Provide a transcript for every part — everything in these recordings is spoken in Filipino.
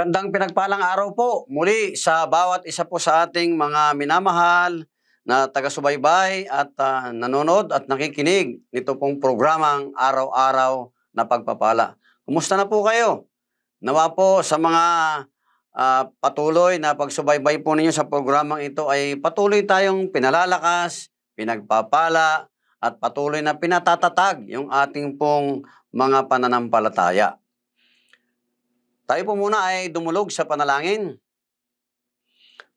Magandang pinagpalang araw po muli sa bawat isa po sa ating mga minamahal na taga-subaybay at uh, nanonood at nakikinig nito pong programang Araw-Araw na Pagpapala. Kumusta na po kayo? Nawa po sa mga uh, patuloy na pagsubaybay po ninyo sa programang ito ay patuloy tayong pinalalakas, pinagpapala at patuloy na pinatatatag yung ating pong mga pananampalataya. Tayo po muna ay dumulog sa panalangin.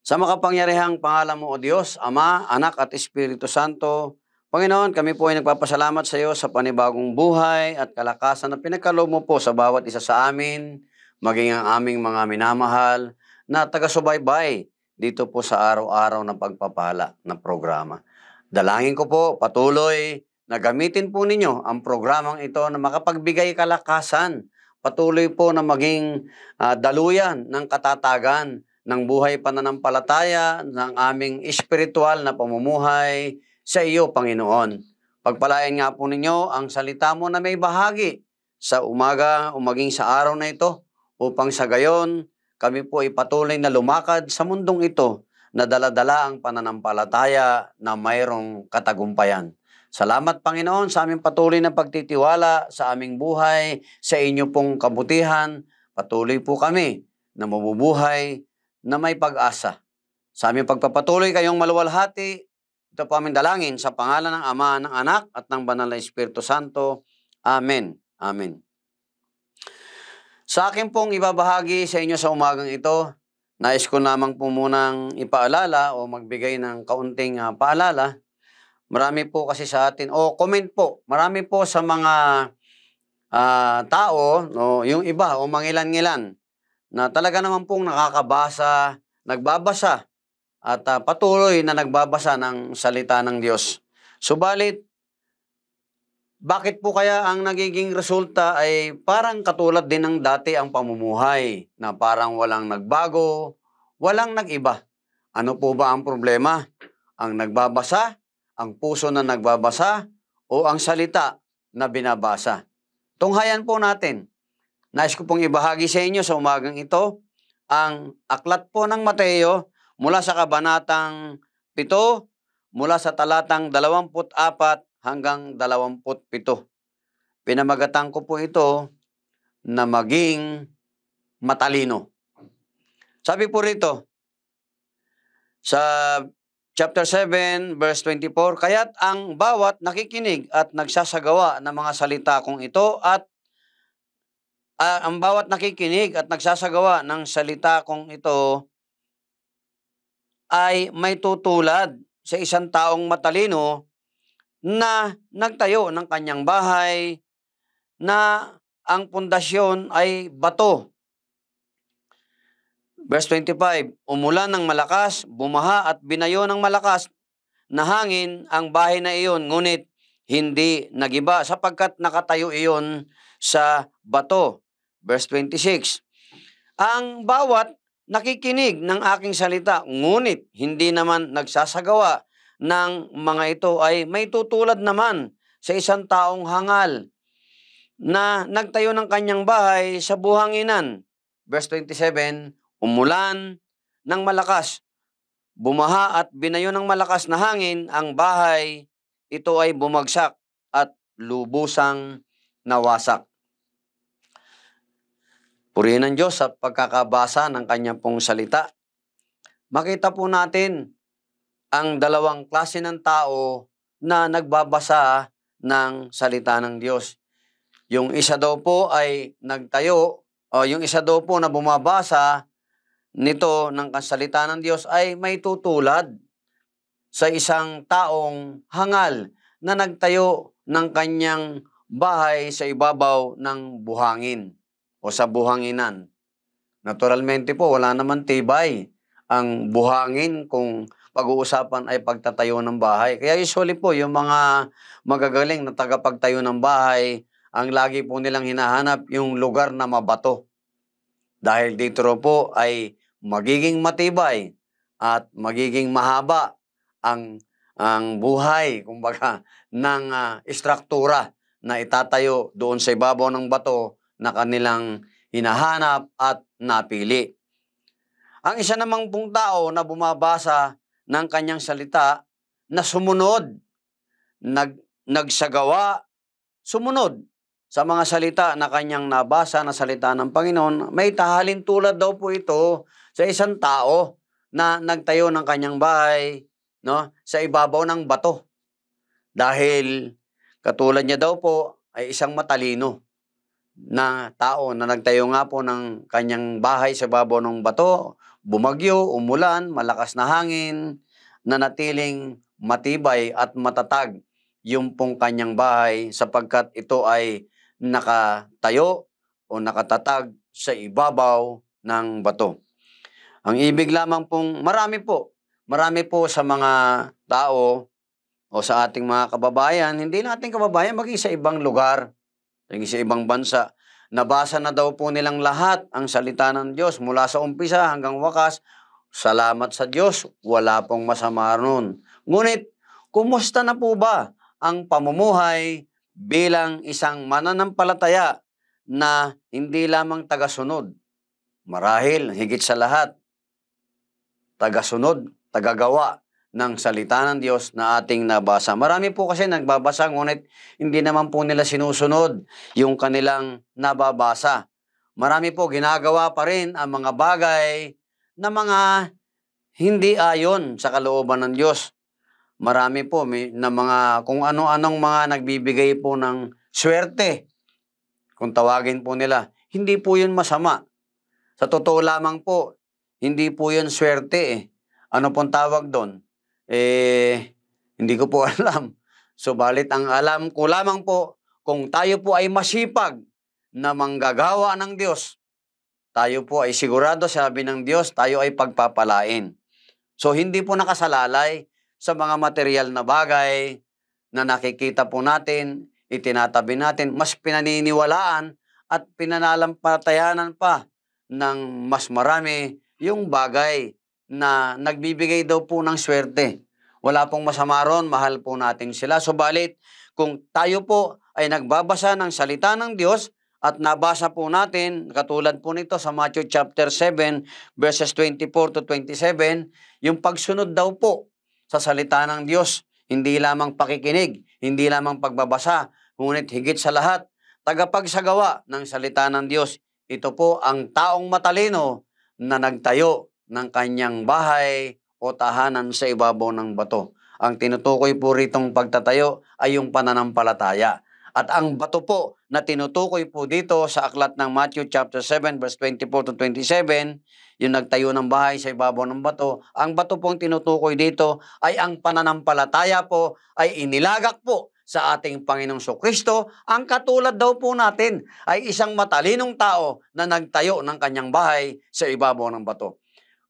Sa makapangyarihang pangalan mo, O Diyos, Ama, Anak at Espiritu Santo, Panginoon, kami po ay nagpapasalamat sa iyo sa panibagong buhay at kalakasan na pinagkaloob mo po sa bawat isa sa amin, maging ang aming mga minamahal na taga-subaybay dito po sa araw-araw na pagpapala ng programa. Dalangin ko po patuloy na gamitin po ninyo ang programang ito na makapagbigay kalakasan patuloy po na maging uh, daluyan ng katatagan ng buhay pananampalataya ng aming espiritual na pamumuhay sa iyo, Panginoon. Pagpalain nga po ninyo ang salita mo na may bahagi sa umaga o maging sa araw na ito upang sa gayon kami po ay patuloy na lumakad sa mundong ito na daladala ang pananampalataya na mayroong katagumpayan. Salamat Panginoon sa aming patuloy na pagtitiwala sa aming buhay, sa inyo pong kabutihan. Patuloy po kami na mabubuhay na may pag-asa. Sa aming pagpapatuloy kayong maluwalhati, ito po aming dalangin sa pangalan ng Ama, ng Anak at ng Banal na Espiritu Santo. Amen. Amen. Sa akin pong ibabahagi sa inyo sa umagang ito, nais ko namang po munang ipaalala o magbigay ng kaunting uh, paalala Marami po kasi sa atin, o comment po, marami po sa mga uh, tao, no, yung iba o mangilan-ngilan, na talaga naman pong nakakabasa, nagbabasa, at uh, patuloy na nagbabasa ng salita ng Diyos. Subalit, bakit po kaya ang nagiging resulta ay parang katulad din ng dati ang pamumuhay na parang walang nagbago, walang nagiba? Ano po ba ang problema? Ang nagbabasa ang puso na nagbabasa o ang salita na binabasa. Tunghayan po natin. Nais ko pong ibahagi sa inyo sa umagang ito ang aklat po ng Mateo mula sa kabanatang 7 mula sa talatang 24 hanggang 27. Pinamagatan ko po ito na maging matalino. Sabi po rito, sa Chapter 7, verse 24, Kaya't ang bawat nakikinig at nagsasagawa ng mga salita kong ito at uh, ang bawat nakikinig at nagsasagawa ng salita kong ito ay may tutulad sa isang taong matalino na nagtayo ng kanyang bahay na ang pundasyon ay bato Verse 25, Umulan ng malakas, bumaha at binayo ng malakas na hangin ang bahay na iyon, ngunit hindi nagiba sapagkat nakatayo iyon sa bato. Verse 26, Ang bawat nakikinig ng aking salita, ngunit hindi naman nagsasagawa ng mga ito ay may tutulad naman sa isang taong hangal na nagtayo ng kanyang bahay sa buhanginan. Verse 27, umulan ng malakas. Bumaha at binayo ng malakas na hangin ang bahay. Ito ay bumagsak at lubusang nawasak. Purihin ng Diyos sa pagkakabasa ng kanyang pong salita. Makita po natin ang dalawang klase ng tao na nagbabasa ng salita ng Diyos. Yung isa daw po ay nagtayo, o yung isa daw po na bumabasa nito ng kasalita ng Diyos ay may tutulad sa isang taong hangal na nagtayo ng kanyang bahay sa ibabaw ng buhangin o sa buhanginan. Naturalmente po, wala naman tibay ang buhangin kung pag-uusapan ay pagtatayo ng bahay. Kaya usually po, yung mga magagaling na tagapagtayo ng bahay, ang lagi po nilang hinahanap yung lugar na mabato. Dahil dito po ay magiging matibay at magiging mahaba ang ang buhay kumbaga ng uh, ah, istruktura na itatayo doon sa ibabaw ng bato na kanilang hinahanap at napili. Ang isa namang pong tao na bumabasa ng kanyang salita na sumunod, nag, nagsagawa, sumunod sa mga salita na kanyang nabasa na salita ng Panginoon, may tahalin tulad daw po ito sa isang tao na nagtayo ng kanyang bahay no, sa ibabaw ng bato. Dahil katulad niya daw po ay isang matalino na tao na nagtayo nga po ng kanyang bahay sa babo ng bato, bumagyo, umulan, malakas na hangin, nanatiling matibay at matatag yung pong kanyang bahay sapagkat ito ay nakatayo o nakatatag sa ibabaw ng bato. Ang ibig lamang pong marami po, marami po sa mga tao o sa ating mga kababayan, hindi ating kababayan, maging sa ibang lugar, maging sa ibang bansa, nabasa na daw po nilang lahat ang salita ng Diyos mula sa umpisa hanggang wakas, salamat sa Diyos, wala pong masama noon. Ngunit, kumusta na po ba ang pamumuhay bilang isang mananampalataya na hindi lamang tagasunod. Marahil, higit sa lahat, tagasunod, tagagawa ng salita ng Diyos na ating nabasa. Marami po kasi nagbabasa, ngunit hindi naman po nila sinusunod yung kanilang nababasa. Marami po ginagawa pa rin ang mga bagay na mga hindi ayon sa kalooban ng Diyos marami po may, na mga kung ano-anong mga nagbibigay po ng swerte. Kung tawagin po nila, hindi po 'yun masama. Sa totoo lamang po, hindi po 'yun swerte eh. Ano pong tawag doon? Eh hindi ko po alam. Subalit ang alam ko lamang po kung tayo po ay masipag na manggagawa ng Diyos, tayo po ay sigurado, sabi ng Diyos, tayo ay pagpapalain. So, hindi po nakasalalay sa mga material na bagay na nakikita po natin, itinatabi natin, mas pinaniniwalaan at pinanalampatayanan pa ng mas marami yung bagay na nagbibigay daw po ng swerte. Wala pong masama ron, mahal po natin sila. Subalit, kung tayo po ay nagbabasa ng salita ng Diyos at nabasa po natin, katulad po nito sa Matthew chapter 7 verses 24 to 27, yung pagsunod daw po sa salita ng Diyos, hindi lamang pakikinig, hindi lamang pagbabasa, ngunit higit sa lahat, tagapagsagawa ng salita ng Diyos. Ito po ang taong matalino na nagtayo ng kanyang bahay o tahanan sa ibabaw ng bato. Ang tinutukoy po ritong pagtatayo ay yung pananampalataya. At ang bato po na tinutukoy po dito sa aklat ng Matthew chapter 7 verse 24 to 27, yung nagtayo ng bahay sa ibabaw ng bato, ang bato pong tinutukoy dito ay ang pananampalataya po ay inilagak po sa ating Panginoong Kristo, ang katulad daw po natin ay isang matalinong tao na nagtayo ng kanyang bahay sa ibabaw ng bato.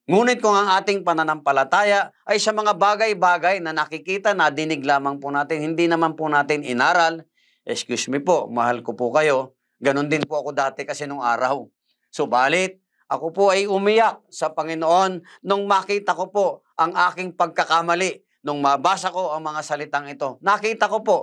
Ngunit kung ang ating pananampalataya ay sa mga bagay-bagay na nakikita na dinig lamang po natin, hindi naman po natin inaral, excuse me po, mahal ko po kayo. Ganon din po ako dati kasi nung araw. Subalit, ako po ay umiyak sa Panginoon nung makita ko po ang aking pagkakamali. Nung mabasa ko ang mga salitang ito, nakita ko po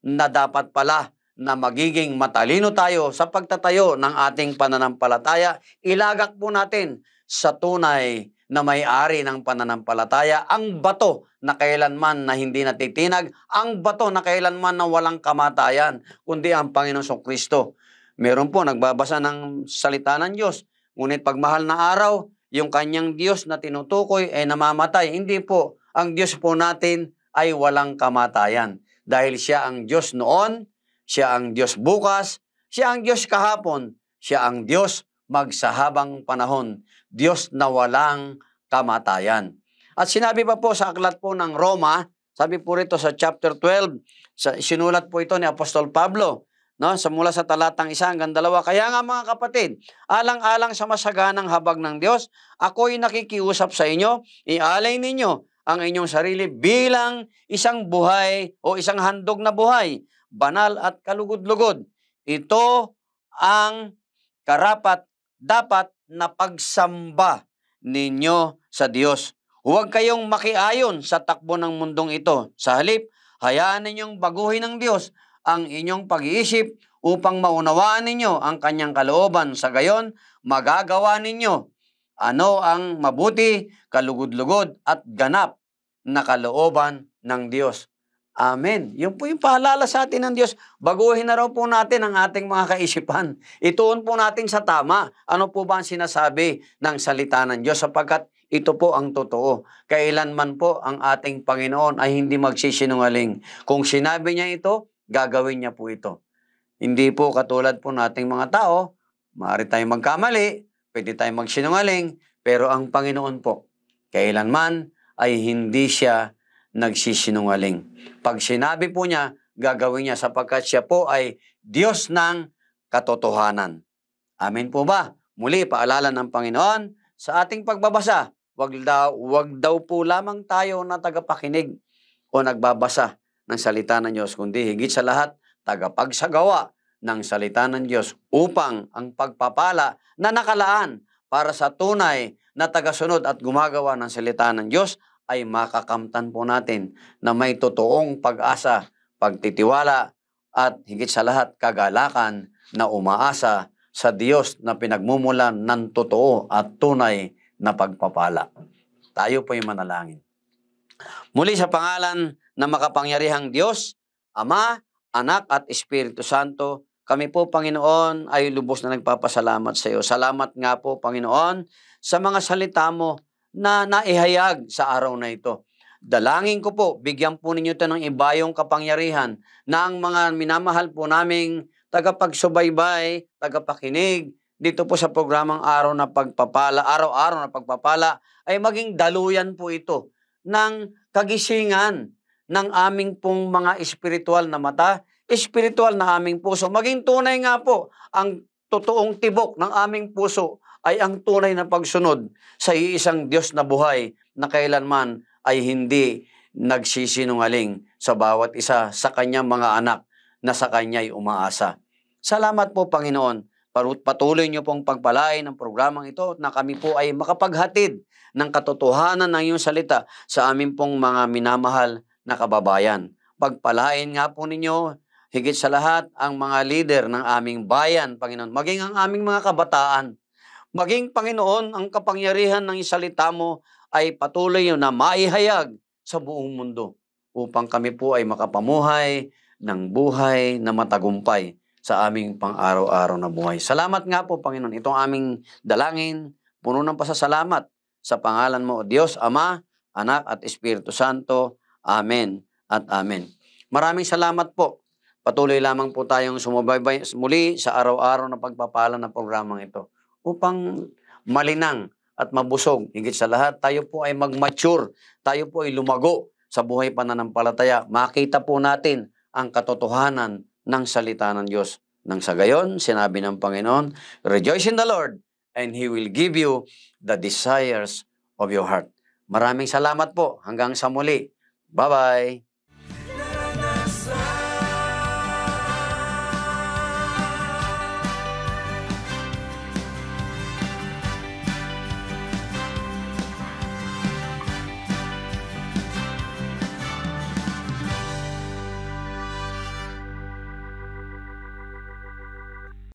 na dapat pala na magiging matalino tayo sa pagtatayo ng ating pananampalataya. Ilagak po natin sa tunay na may-ari ng pananampalataya, ang bato na kailanman na hindi natitinag, ang bato na kailanman na walang kamatayan, kundi ang Panginoong Kristo. Meron po nagbabasa ng salita ng Diyos, ngunit pagmahal na araw, yung kanyang Diyos na tinutukoy ay namamatay. Hindi po, ang Diyos po natin ay walang kamatayan. Dahil siya ang Diyos noon, siya ang Diyos bukas, siya ang Diyos kahapon, siya ang Diyos magsahabang panahon. Diyos na walang kamatayan. At sinabi pa po sa aklat po ng Roma, sabi po rito sa chapter 12, sa, sinulat po ito ni Apostol Pablo, no? sa mula sa talatang isa hanggang dalawa. Kaya nga mga kapatid, alang-alang sa masaganang habag ng Diyos, ako'y nakikiusap sa inyo, ialay ninyo ang inyong sarili bilang isang buhay o isang handog na buhay, banal at kalugod-lugod. Ito ang karapat dapat na pagsamba ninyo sa Diyos. Huwag kayong makiayon sa takbo ng mundong ito. Sa halip, hayaan ninyong baguhin ng Diyos ang inyong pag-iisip upang maunawaan ninyo ang kanyang kalooban. Sa gayon, magagawa ninyo ano ang mabuti, kalugod-lugod at ganap na kalooban ng Diyos. Amen. Yun po yung paalala sa atin ng Diyos. Baguhin na raw po natin ang ating mga kaisipan. Ituon po natin sa tama. Ano po ba ang sinasabi ng salita ng Diyos sapagkat ito po ang totoo. Kailanman po ang ating Panginoon ay hindi magsisinungaling. Kung sinabi niya ito, gagawin niya po ito. Hindi po katulad po nating mga tao, maaari tayong magkamali, pwede tayong magsinungaling, pero ang Panginoon po, kailanman ay hindi siya nagsisinungaling. Pag sinabi po niya, gagawin niya sapagkat siya po ay Diyos ng katotohanan. Amen po ba? Muli, paalala ng Panginoon sa ating pagbabasa. Wag daw, wag daw po lamang tayo na tagapakinig o nagbabasa ng salita ng Diyos, kundi higit sa lahat, tagapagsagawa ng salita ng Diyos upang ang pagpapala na nakalaan para sa tunay na tagasunod at gumagawa ng salita ng Diyos ay makakamtan po natin na may totoong pag-asa, pagtitiwala, at higit sa lahat kagalakan na umaasa sa Diyos na pinagmumulan ng totoo at tunay na pagpapala. Tayo po yung manalangin. Muli sa pangalan na makapangyarihang Diyos, Ama, Anak at Espiritu Santo, kami po, Panginoon, ay lubos na nagpapasalamat sa iyo. Salamat nga po, Panginoon, sa mga salita mo na naihayag sa araw na ito. Dalangin ko po, bigyan po ninyo ito ng ibayong kapangyarihan na ang mga minamahal po naming tagapagsubaybay, tagapakinig, dito po sa programang araw na pagpapala, araw-araw na pagpapala, ay maging daluyan po ito ng kagisingan ng aming pong mga espiritual na mata, espiritual na aming puso. Maging tunay nga po ang totoong tibok ng aming puso ay ang tunay na pagsunod sa iisang Diyos na buhay na kailanman ay hindi nagsisinungaling sa bawat isa sa kanyang mga anak na sa kanya'y umaasa. Salamat po Panginoon. Patuloy niyo pong pagpalain ang programang ito na kami po ay makapaghatid ng katotohanan ng iyong salita sa amin pong mga minamahal na kababayan. Pagpalain nga po ninyo higit sa lahat ang mga leader ng aming bayan, Panginoon, maging ang aming mga kabataan Maging Panginoon, ang kapangyarihan ng salita mo ay patuloy na maihayag sa buong mundo upang kami po ay makapamuhay ng buhay na matagumpay sa aming pang-araw-araw na buhay. Salamat nga po, Panginoon. Itong aming dalangin, puno ng pasasalamat sa pangalan mo, Diyos, Ama, Anak at Espiritu Santo. Amen at Amen. Maraming salamat po. Patuloy lamang po tayong sumubaybay muli sa araw-araw na pagpapala ng programang ito upang malinang at mabusog. Higit sa lahat, tayo po ay mag-mature, tayo po ay lumago sa buhay pananampalataya. Makita po natin ang katotohanan ng salita ng Diyos. Nang sa gayon, sinabi ng Panginoon, Rejoice in the Lord, and He will give you the desires of your heart. Maraming salamat po. Hanggang sa muli. Bye-bye.